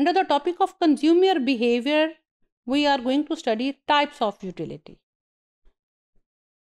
Under the topic of consumer behavior, we are going to study types of utility.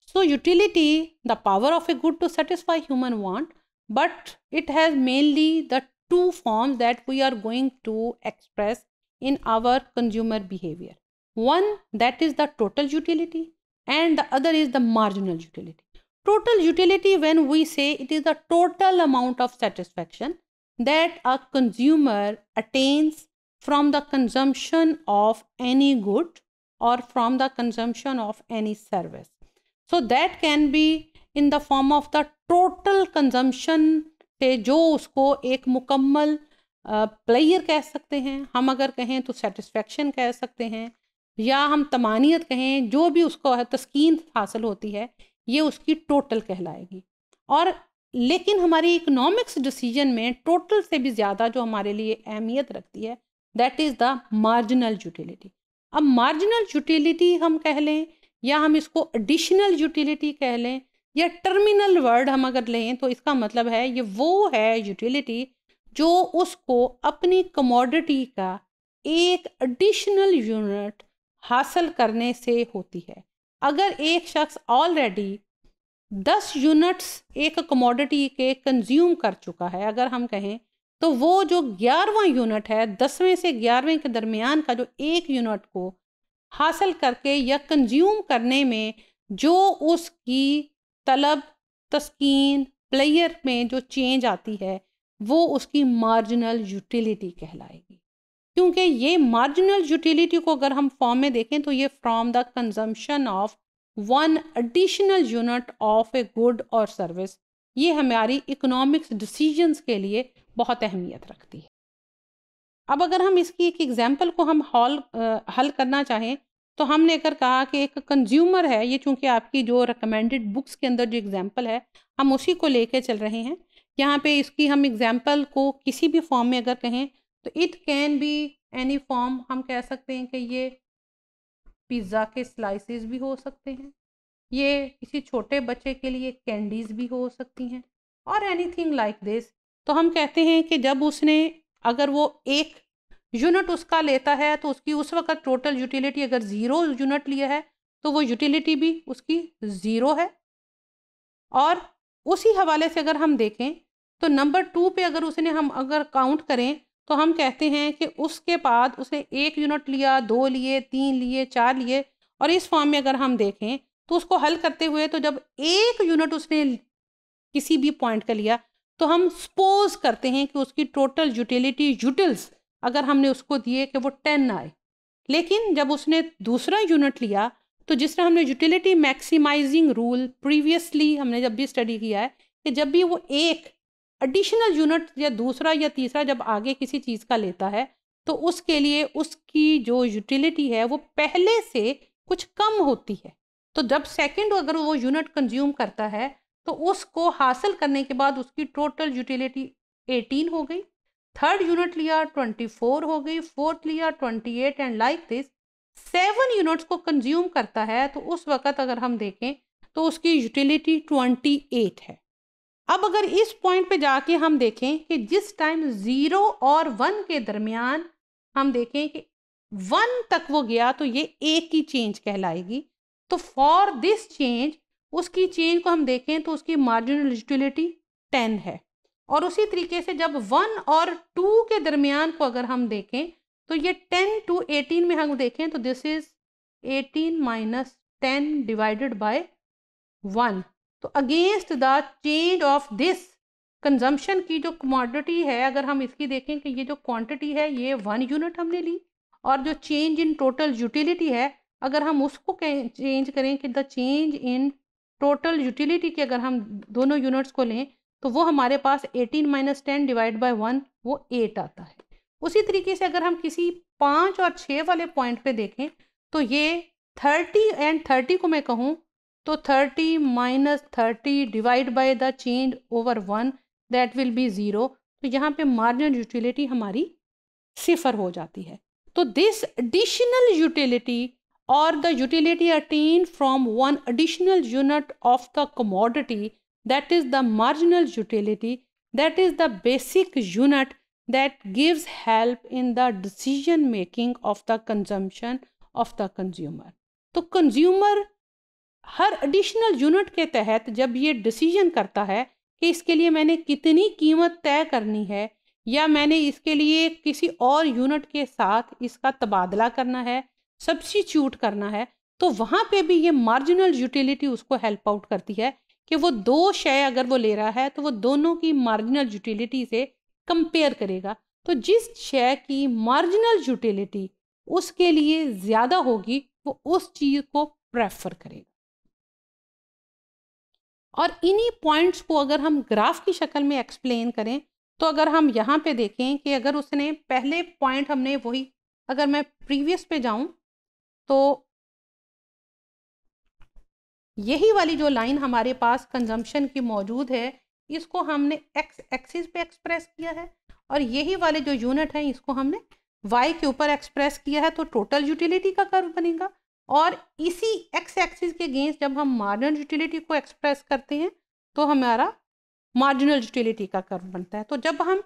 So utility, the power of a good to satisfy human want, but it has mainly the two forms that we are going to express in our consumer behavior. One that is the total utility and the other is the marginal utility. Total utility when we say it is the total amount of satisfaction that a consumer attains from the consumption of any good or from the consumption of any service. So that can be in the form of the total consumption से जो उसको एक मुकम्मल player कह सकते हैं हम अगर कहें तो सेटिस्फेक्शन कह सकते हैं या हम तमानियत कहें जो भी उसको है तस्कीन हासिल होती है ये उसकी टोटल कहलाएगी और लेकिन हमारी इकोनॉमिक्स डिसीजन में टोटल से भी ज़्यादा जो हमारे लिए अहमियत रखती है that is the marginal utility अब मार्जिनल यूटिलिटी हम कह लें या हम इसको एडिशनल यूटिलिटी कह लें या टर्मिनल वर्ड हम अगर लें तो इसका मतलब है ये वो है यूटिलिटी जो उसको अपनी कमोडिटी का एक एडिशनल यूनिट हासिल करने से होती है अगर एक शख्स ऑलरेडी दस यूनिट्स एक कमोडिटी के कंज्यूम कर चुका है अगर हम कहें तो वो जो ग्यारहवा यूनिट है दसवें से ग्यारहवें के दरमियान का जो एक यूनिट को हासिल करके या कंज्यूम करने में जो उसकी तलब तस्कीन प्लेयर में जो चेंज आती है वो उसकी मार्जिनल यूटिलिटी कहलाएगी क्योंकि ये मार्जिनल यूटिलिटी को अगर हम फॉर्म में देखें तो ये from the consumption of one additional unit of a good और सर्विस ये हमारी इकोनॉमिक्स डिसीजंस के लिए बहुत अहमियत रखती है अब अगर हम इसकी एक एग्जाम्पल को हम हॉल हल करना चाहें तो हमने अगर कहा कि एक कंज्यूमर है ये चूंकि आपकी जो रिकमेंडेड बुक्स के अंदर जो एग्जाम्पल है हम उसी को लेके चल रहे हैं यहाँ पे इसकी हम एग्जाम्पल को किसी भी फॉर्म में अगर कहें तो it can be any form हम कह सकते हैं कि ये पिज़्ज़ा के स्लाइसेस भी हो सकते हैं ये किसी छोटे बच्चे के लिए कैंडीज़ भी हो सकती हैं और एनीथिंग लाइक दिस तो हम कहते हैं कि जब उसने अगर वो एक यूनिट उसका लेता है तो उसकी उस वक्त टोटल यूटिलिटी अगर ज़ीरो यूनिट लिया है तो वो यूटिलिटी भी उसकी ज़ीरो है और उसी हवाले से अगर हम देखें तो नंबर टू पे अगर उसने हम अगर काउंट करें तो हम कहते हैं कि उसके बाद उसने एक यूनिट लिया दो लिए तीन लिए चार लिए और इस फॉर्म में अगर हम देखें तो उसको हल करते हुए तो जब एक यूनिट उसने किसी भी पॉइंट का लिया तो हम सपोज करते हैं कि उसकी टोटल यूटिलिटी यूटिल्स अगर हमने उसको दिए कि वो टेन आए लेकिन जब उसने दूसरा यूनिट लिया तो जिस तरह हमने यूटिलिटी मैक्सिमाइजिंग रूल प्रीवियसली हमने जब भी स्टडी किया है कि जब भी वो एक एडिशनल यूनिट या दूसरा या तीसरा जब आगे किसी चीज़ का लेता है तो उसके लिए उसकी जो यूटिलिटी है वो पहले से कुछ कम होती है तो जब सेकंड अगर वो यूनिट कंज्यूम करता है तो उसको हासिल करने के बाद उसकी टोटल यूटिलिटी एटीन हो गई थर्ड यूनिट लिया ट्वेंटी फोर हो गई फोर्थ लिया twenty eight and like this seven units को कंज्यूम करता है तो उस वक्त अगर हम देखें तो उसकी यूटिलिटी एट है अब अगर इस पॉइंट पे जाके हम देखें कि जिस टाइम ज़ीरो और वन के दरमियान हम देखें कि वन तक वो गया तो ये एक की चेंज कहलाएगी तो फॉर दिस चेंज उसकी चेंज को हम देखें तो उसकी मार्जिनल टेन है और उसी तरीके से जब वन और टू के दरमियान को अगर हम देखें तो ये टेन टू एटीन में हम देखें तो this is eighteen minus ten divided by one तो against the change of this consumption की जो कमोडिटी है अगर हम इसकी देखें कि ये जो क्वांटिटी है ये वन यूनिट हमने ली और जो चेंज इन टोटल यूटिलिटी है अगर हम उसको चेंज करें कि the change in total utility की अगर हम दोनों यूनिट्स को लें तो वो हमारे पास 18 minus ten divide by one वो 8 आता है उसी तरीके से अगर हम किसी पाँच और छः वाले पॉइंट पे देखें तो ये 30 एंड 30 को मैं कहूँ तो thirty minus thirty divide by the change over one that will be zero तो यहाँ पे मार्जिनल यूटिलिटी हमारी सिफर हो जाती है तो दिस एडिशनल यूटिलिटी और the utility attain from one additional unit of the commodity that is the marginal utility that is the basic unit that gives help in the decision making of the consumption of the consumer तो consumer हर additional unit के तहत जब ये decision करता है कि इसके लिए मैंने कितनी कीमत तय करनी है या मैंने इसके लिए किसी और यूनिट के साथ इसका तबादला करना है सब्सिट्यूट करना है तो वहाँ पे भी ये मार्जिनल यूटिलिटी उसको हेल्प आउट करती है कि वो दो शय अगर वो ले रहा है तो वो दोनों की मार्जिनल यूटिलिटी से कंपेयर करेगा तो जिस शय की मार्जिनल यूटिलिटी उसके लिए ज़्यादा होगी वो उस चीज़ को प्रेफर करेगा और इन्हीं पॉइंट्स को अगर हम ग्राफ की शक्ल में एक्सप्लेन करें तो अगर हम यहाँ पे देखें कि अगर उसने पहले पॉइंट हमने वही अगर मैं प्रीवियस पे जाऊँ तो यही वाली जो लाइन हमारे पास कंजम्पशन की मौजूद है इसको हमने एक्स एक्सिस पे एक्सप्रेस किया है और यही वाले जो यूनिट हैं इसको हमने वाई के ऊपर एक्सप्रेस किया है तो टोटल यूटिलिटी का कर्व बनेगा और इसी एक्स एक्सिस के अगेंस्ट जब हम मार्जिनल यूटिलिटी को एक्सप्रेस करते हैं तो हमारा मार्जिनल यूटिलिटी का कर्व बनता है तो जब हम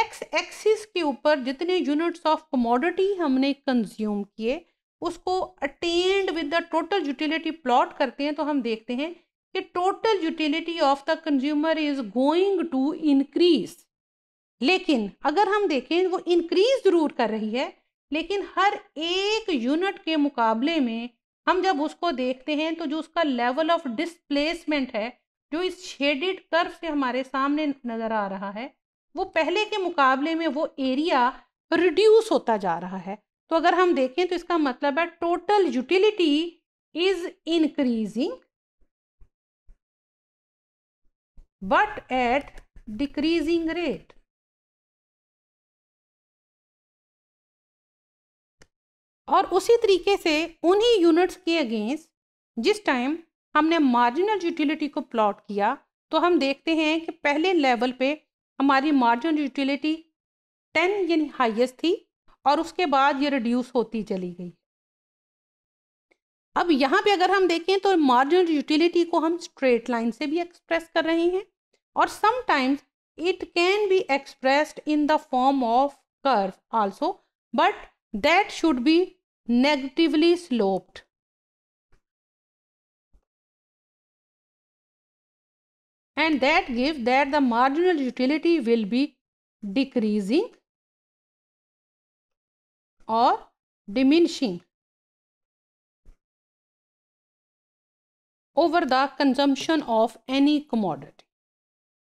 एक्स एक्सिस के ऊपर जितने यूनिट्स ऑफ कमोडिटी हमने कंज्यूम किए उसको attained with the total utility plot करते हैं तो हम देखते हैं कि total utility of the consumer is going to increase लेकिन अगर हम देखें वो इंक्रीज जरूर कर रही है लेकिन हर एक यूनिट के मुकाबले में हम जब उसको देखते हैं तो जो उसका लेवल ऑफ डिस्प्लेसमेंट है जो इस शेडेड कर्व से हमारे सामने नज़र आ रहा है वो पहले के मुकाबले में वो एरिया रिड्यूस होता जा रहा है तो अगर हम देखें तो इसका मतलब है total utility is increasing but at decreasing rate और उसी तरीके से उन्हीं यूनिट्स के अगेंस्ट जिस टाइम हमने मार्जिनल यूटिलिटी को प्लॉट किया तो हम देखते हैं कि पहले लेवल पे हमारी मार्जिनल यूटिलिटी टेन यानी हाईएस्ट थी और उसके बाद ये रिड्यूस होती चली गई अब यहाँ पे अगर हम देखें तो मार्जिनल यूटिलिटी को हम स्ट्रेट लाइन से भी एक्सप्रेस कर रहे हैं और sometimes it can be expressed in the form of curve also but that should be negatively sloped. And that gives that the marginal utility will be decreasing or diminishing over the consumption of any commodity.